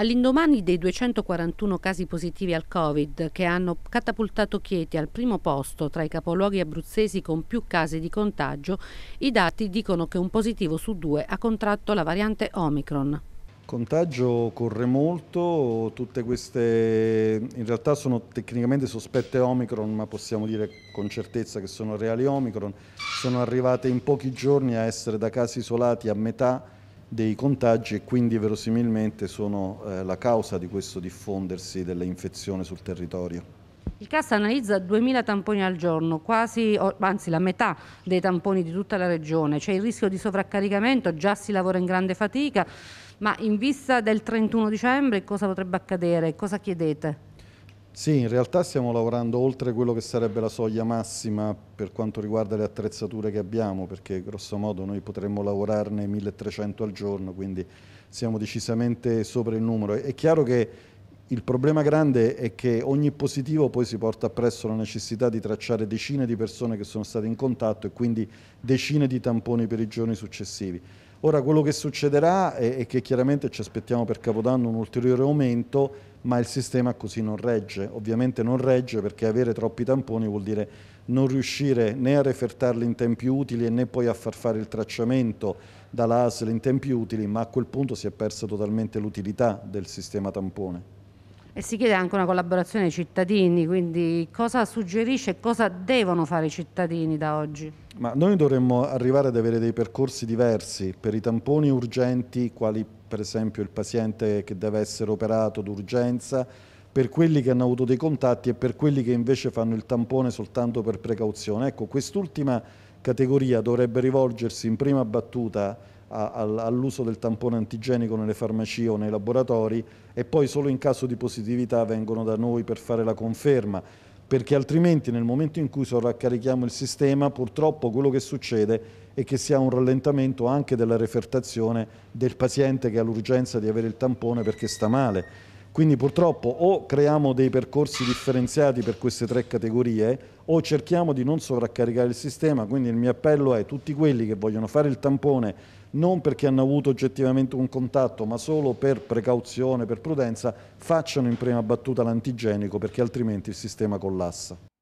All'indomani dei 241 casi positivi al Covid che hanno catapultato Chieti al primo posto tra i capoluoghi abruzzesi con più casi di contagio, i dati dicono che un positivo su due ha contratto la variante Omicron. Contagio corre molto, tutte queste in realtà sono tecnicamente sospette Omicron, ma possiamo dire con certezza che sono reali Omicron, sono arrivate in pochi giorni a essere da casi isolati a metà dei contagi e quindi verosimilmente sono eh, la causa di questo diffondersi dell'infezione sul territorio. Il CAS analizza 2.000 tamponi al giorno, quasi, anzi la metà dei tamponi di tutta la regione. C'è il rischio di sovraccaricamento, già si lavora in grande fatica, ma in vista del 31 dicembre cosa potrebbe accadere? Cosa chiedete? Sì, in realtà stiamo lavorando oltre quello che sarebbe la soglia massima per quanto riguarda le attrezzature che abbiamo, perché grossomodo noi potremmo lavorarne 1300 al giorno, quindi siamo decisamente sopra il numero. È chiaro che il problema grande è che ogni positivo poi si porta appresso la necessità di tracciare decine di persone che sono state in contatto e quindi decine di tamponi per i giorni successivi. Ora quello che succederà è, che chiaramente ci aspettiamo per Capodanno un ulteriore aumento, ma il sistema così non regge. Ovviamente non regge perché avere troppi tamponi vuol dire non riuscire né a refertarli in tempi utili né poi a far fare il tracciamento dalla ASL in tempi utili, ma a quel punto si è persa totalmente l'utilità del sistema tampone e si chiede anche una collaborazione ai cittadini, quindi cosa suggerisce e cosa devono fare i cittadini da oggi? Ma noi dovremmo arrivare ad avere dei percorsi diversi per i tamponi urgenti, quali per esempio il paziente che deve essere operato d'urgenza, per quelli che hanno avuto dei contatti e per quelli che invece fanno il tampone soltanto per precauzione. Ecco, quest'ultima categoria dovrebbe rivolgersi in prima battuta all'uso del tampone antigenico nelle farmacie o nei laboratori e poi solo in caso di positività vengono da noi per fare la conferma, perché altrimenti nel momento in cui sovraccarichiamo il sistema purtroppo quello che succede è che si ha un rallentamento anche della refertazione del paziente che ha l'urgenza di avere il tampone perché sta male. Quindi purtroppo o creiamo dei percorsi differenziati per queste tre categorie o cerchiamo di non sovraccaricare il sistema, quindi il mio appello è tutti quelli che vogliono fare il tampone non perché hanno avuto oggettivamente un contatto, ma solo per precauzione, per prudenza, facciano in prima battuta l'antigenico perché altrimenti il sistema collassa.